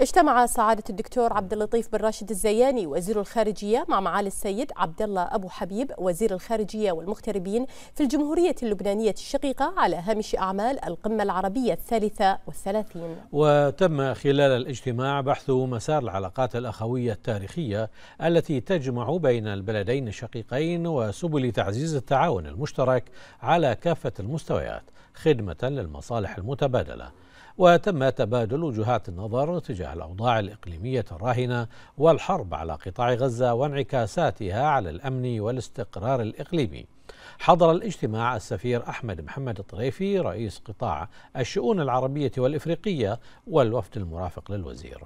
اجتمع سعادة الدكتور عبد اللطيف بن راشد الزياني وزير الخارجية مع معالي السيد عبد الله أبو حبيب وزير الخارجية والمغتربين في الجمهورية اللبنانية الشقيقة على هامش أعمال القمة العربية الثالثة والثلاثين وتم خلال الاجتماع بحث مسار العلاقات الأخوية التاريخية التي تجمع بين البلدين الشقيقين وسبل تعزيز التعاون المشترك على كافة المستويات خدمة للمصالح المتبادلة وتم تبادل وجهات النظر تجاه الأوضاع الإقليمية الراهنة والحرب على قطاع غزة وانعكاساتها على الأمن والاستقرار الإقليمي حضر الاجتماع السفير أحمد محمد الطريفي رئيس قطاع الشؤون العربية والإفريقية والوفد المرافق للوزير